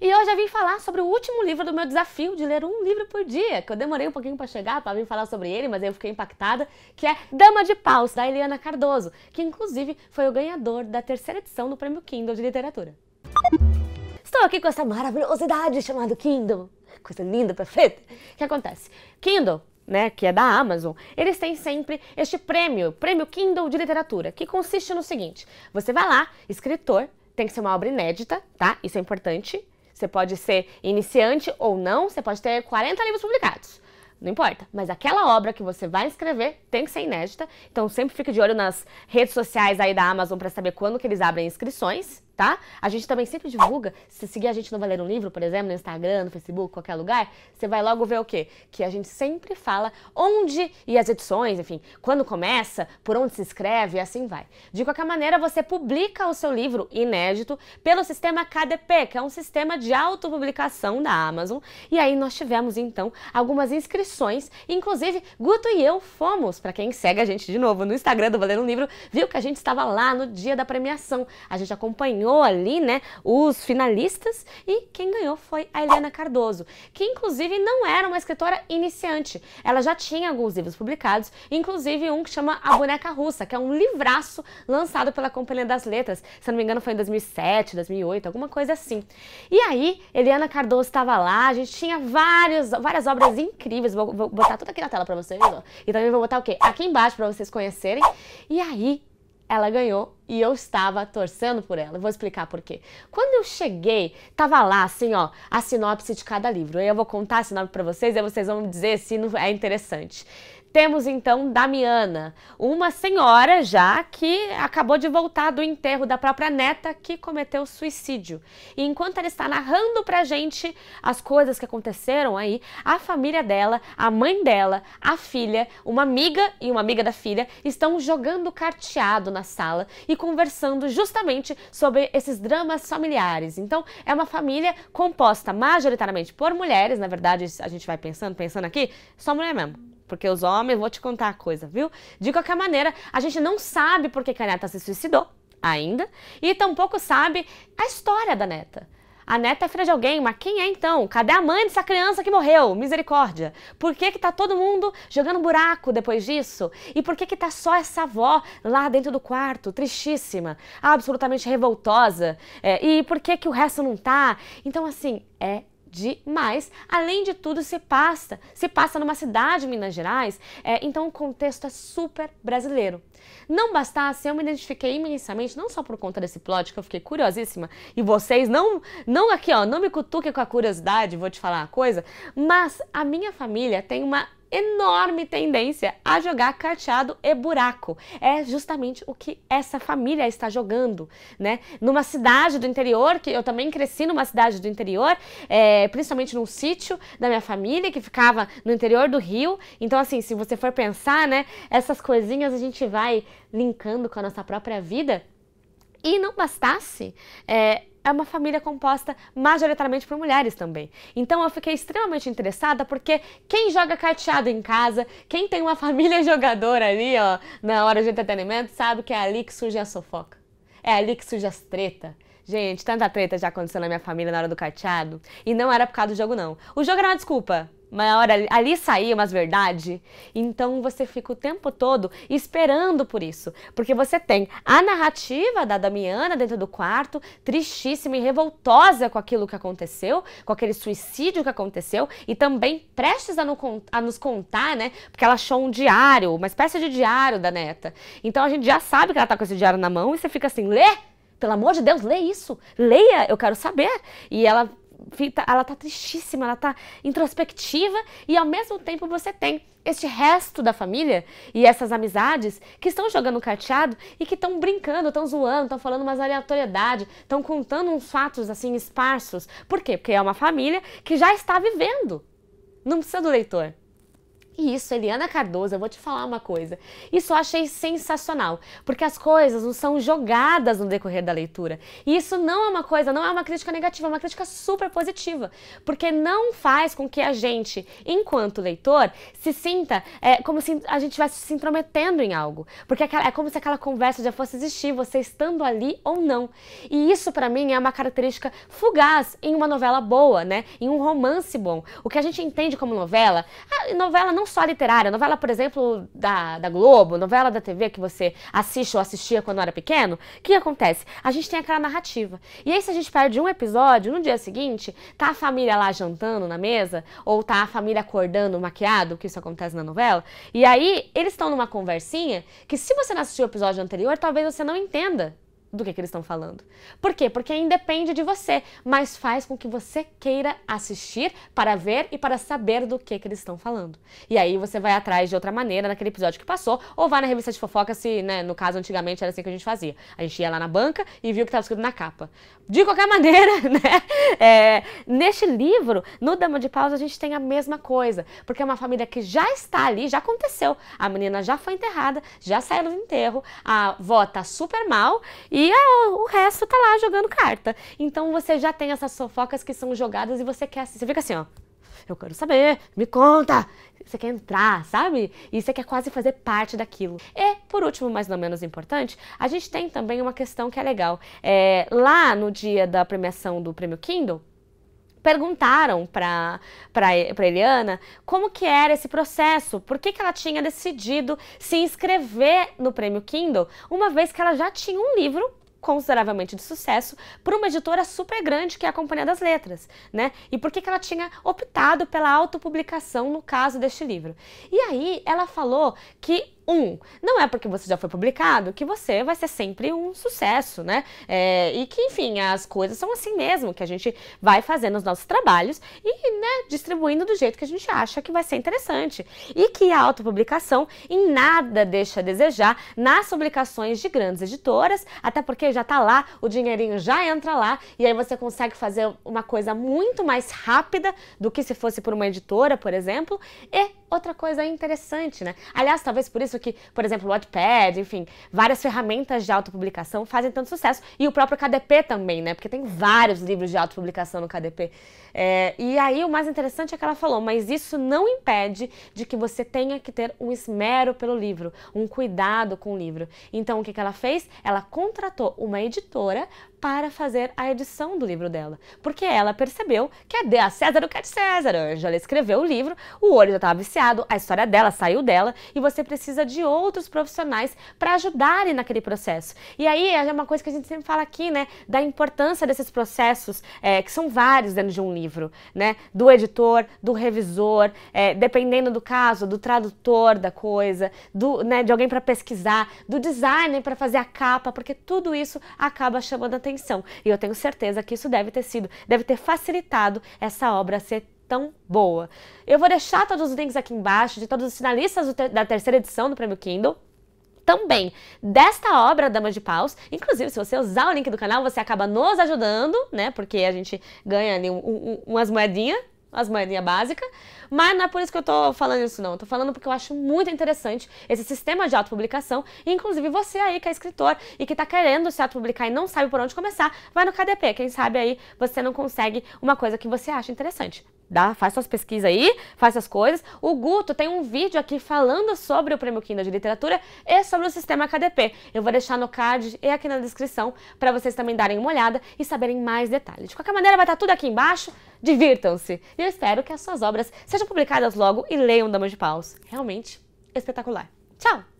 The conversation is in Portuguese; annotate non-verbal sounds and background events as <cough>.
E hoje eu vim falar sobre o último livro do meu desafio de ler um livro por dia, que eu demorei um pouquinho para chegar para vir falar sobre ele, mas eu fiquei impactada, que é Dama de Paus, da Eliana Cardoso, que inclusive foi o ganhador da terceira edição do Prêmio Kindle de Literatura. Estou aqui com essa maravilhosidade chamada Kindle, coisa linda, perfeita. O que acontece? Kindle né, que é da Amazon, eles têm sempre este prêmio, prêmio Kindle de literatura, que consiste no seguinte: você vai lá, escritor, tem que ser uma obra inédita, tá? Isso é importante. Você pode ser iniciante ou não, você pode ter 40 livros publicados. Não importa, mas aquela obra que você vai escrever tem que ser inédita. Então sempre fique de olho nas redes sociais aí da Amazon para saber quando que eles abrem inscrições tá? A gente também sempre divulga, se seguir a gente no Valer um Livro, por exemplo, no Instagram, no Facebook, qualquer lugar, você vai logo ver o quê? Que a gente sempre fala onde, e as edições, enfim, quando começa, por onde se escreve e assim vai. De qualquer maneira, você publica o seu livro inédito pelo sistema KDP, que é um sistema de autopublicação da Amazon, e aí nós tivemos, então, algumas inscrições, inclusive, Guto e eu fomos, para quem segue a gente de novo no Instagram do Valer um Livro, viu que a gente estava lá no dia da premiação, a gente acompanhou ganhou ali, né, os finalistas e quem ganhou foi a Helena Cardoso, que inclusive não era uma escritora iniciante. Ela já tinha alguns livros publicados, inclusive um que chama A Boneca Russa, que é um livraço lançado pela Companhia das Letras. Se não me engano foi em 2007, 2008, alguma coisa assim. E aí, Eliana Cardoso estava lá, a gente tinha várias várias obras incríveis. Vou, vou botar tudo aqui na tela para vocês, ó. E também vou botar o quê? Aqui embaixo para vocês conhecerem. E aí, ela ganhou e eu estava torcendo por ela. vou explicar por quê. Quando eu cheguei, tava lá assim, ó, a sinopse de cada livro. Eu vou contar a sinopse para vocês e vocês vão dizer se não é interessante. Temos então Damiana, uma senhora já que acabou de voltar do enterro da própria neta que cometeu suicídio. E enquanto ela está narrando pra gente as coisas que aconteceram aí, a família dela, a mãe dela, a filha, uma amiga e uma amiga da filha estão jogando carteado na sala e conversando justamente sobre esses dramas familiares. Então, é uma família composta majoritariamente por mulheres, na verdade, a gente vai pensando, pensando aqui, só mulher mesmo porque os homens, vou te contar a coisa, viu? De qualquer maneira, a gente não sabe por que a neta se suicidou ainda e tampouco sabe a história da neta. A neta é filha de alguém, mas quem é então? Cadê a mãe dessa criança que morreu? Misericórdia. Por que que tá todo mundo jogando buraco depois disso? E por que que tá só essa avó lá dentro do quarto, tristíssima, absolutamente revoltosa? É, e por que que o resto não tá? Então, assim, é demais. Além de tudo, se passa, se passa numa cidade, Minas Gerais, é, então o contexto é super brasileiro. Não bastasse, eu me identifiquei imensamente, não só por conta desse plot, que eu fiquei curiosíssima, e vocês não, não aqui, ó, não me cutuquem com a curiosidade, vou te falar uma coisa, mas a minha família tem uma enorme tendência a jogar carteado e buraco. É justamente o que essa família está jogando, né? Numa cidade do interior, que eu também cresci numa cidade do interior, é, principalmente num sítio da minha família, que ficava no interior do Rio. Então, assim, se você for pensar, né, essas coisinhas a gente vai linkando com a nossa própria vida. E não bastasse, é, é uma família composta majoritariamente por mulheres também. Então eu fiquei extremamente interessada porque quem joga cateado em casa, quem tem uma <laughs> família jogadora ali, ó, na hora de entretenimento, sabe que é ali que surge a sofoca. É ali que surge as treta. Gente, tanta treta já aconteceu na minha família na hora do cateado. E não era por causa do jogo, não. O jogo era uma desculpa uma hora ali, ali saía umas verdade. Então você fica o tempo todo esperando por isso. Porque você tem a narrativa da Damiana dentro do quarto, tristíssima e revoltosa com aquilo que aconteceu, com aquele suicídio que aconteceu, e também prestes a, no, a nos contar, né? Porque ela achou um diário, uma espécie de diário da neta. Então a gente já sabe que ela tá com esse diário na mão e você fica assim, lê! Pelo amor de Deus, lê isso. Leia, eu quero saber. E ela Tá, ela tá tristíssima, ela tá introspectiva e ao mesmo tempo você tem este resto da família e essas amizades que estão jogando carteado e que estão brincando, estão zoando, estão falando umas aleatoriedade, estão contando uns fatos assim esparsos. Por quê? Porque é uma família que já está vivendo. Não precisa do leitor. E isso, Eliana Cardoso, eu vou te falar uma coisa. Isso eu achei sensacional, porque as coisas não são jogadas no decorrer da leitura. E isso não é uma coisa, não é uma crítica negativa, é uma crítica super positiva, porque não faz com que a gente, enquanto leitor, se sinta é, como se a gente estivesse se intrometendo em algo. Porque é como se aquela conversa já fosse existir, você estando ali ou não. E isso, para mim, é uma característica fugaz em uma novela boa, né? Em um romance bom. O que a gente entende como novela, a novela não não só literária, novela, por exemplo, da, da Globo, novela da TV que você assiste ou assistia quando era pequeno, o que acontece? A gente tem aquela narrativa. E aí, se a gente perde um episódio, no dia seguinte, tá a família lá jantando na mesa, ou tá a família acordando maquiado, que isso acontece na novela, e aí eles estão numa conversinha que, se você não assistiu o episódio anterior, talvez você não entenda do que, que eles estão falando. Por quê? Porque independe de você, mas faz com que você queira assistir para ver e para saber do que, que eles estão falando. E aí você vai atrás de outra maneira naquele episódio que passou, ou vai na revista de fofoca, se, né, no caso, antigamente era assim que a gente fazia. A gente ia lá na banca e viu o que estava escrito na capa. De qualquer <laughs> maneira, né? É, neste livro, no Dama de Pausa, a gente tem a mesma coisa, porque é uma família que já está ali, já aconteceu. A menina já foi enterrada, já saiu do enterro, a avó tá super mal e e o resto tá lá jogando carta. Então você já tem essas fofocas que são jogadas e você quer. Você fica assim, ó. Eu quero saber, me conta! Você quer entrar, sabe? E você quer quase fazer parte daquilo. E, por último, mas não menos importante, a gente tem também uma questão que é legal. É, lá no dia da premiação do Prêmio Kindle, perguntaram para Eliana como que era esse processo, por que, que ela tinha decidido se inscrever no Prêmio Kindle, uma vez que ela já tinha um livro consideravelmente de sucesso para uma editora super grande que é a Companhia das Letras, né? E por que, que ela tinha optado pela autopublicação no caso deste livro. E aí ela falou que um, não é porque você já foi publicado que você vai ser sempre um sucesso, né? É, e que, enfim, as coisas são assim mesmo, que a gente vai fazendo os nossos trabalhos e, né, distribuindo do jeito que a gente acha que vai ser interessante. E que a autopublicação em nada deixa a desejar nas publicações de grandes editoras, até porque já tá lá, o dinheirinho já entra lá e aí você consegue fazer uma coisa muito mais rápida do que se fosse por uma editora, por exemplo, e outra coisa interessante, né? Aliás, talvez por isso que, por exemplo, o Wattpad, enfim, várias ferramentas de autopublicação fazem tanto sucesso. E o próprio KDP também, né? Porque tem vários livros de autopublicação no KDP. É, e aí o mais interessante é que ela falou, mas isso não impede de que você tenha que ter um esmero pelo livro, um cuidado com o livro. Então o que, que ela fez? Ela contratou uma editora para fazer a edição do livro dela, porque ela percebeu que é de a César o que é de César. Ângela escreveu o livro, o olho já estava viciado, a história dela saiu dela e você precisa de outros profissionais para ajudarem naquele processo. E aí é uma coisa que a gente sempre fala aqui, né, da importância desses processos, é, que são vários dentro de um livro, né, do editor, do revisor, é, dependendo do caso, do tradutor da coisa, do, né, de alguém para pesquisar, do designer para fazer a capa, porque tudo isso acaba chamando a e eu tenho certeza que isso deve ter sido, deve ter facilitado essa obra ser tão boa. Eu vou deixar todos os links aqui embaixo de todos os finalistas da terceira edição do Prêmio Kindle também desta obra Dama de Paus. Inclusive, se você usar o link do canal, você acaba nos ajudando, né? Porque a gente ganha ali um, um, umas moedinhas as manias básicas. Mas não é por isso que eu tô falando isso, não. Eu tô falando porque eu acho muito interessante esse sistema de autopublicação. publicação. inclusive, você aí que é escritor e que tá querendo se autopublicar e não sabe por onde começar, vai no KDP. Quem sabe aí você não consegue uma coisa que você acha interessante. Dá, faz suas pesquisas aí, faz suas coisas. O Guto tem um vídeo aqui falando sobre o Prêmio Kindle de Literatura e sobre o sistema KDP. Eu vou deixar no card e aqui na descrição para vocês também darem uma olhada e saberem mais detalhes. De qualquer maneira, vai estar tá tudo aqui embaixo divirtam-se. E eu espero que as suas obras sejam publicadas logo e leiam Dama de Paus. Realmente espetacular. Tchau!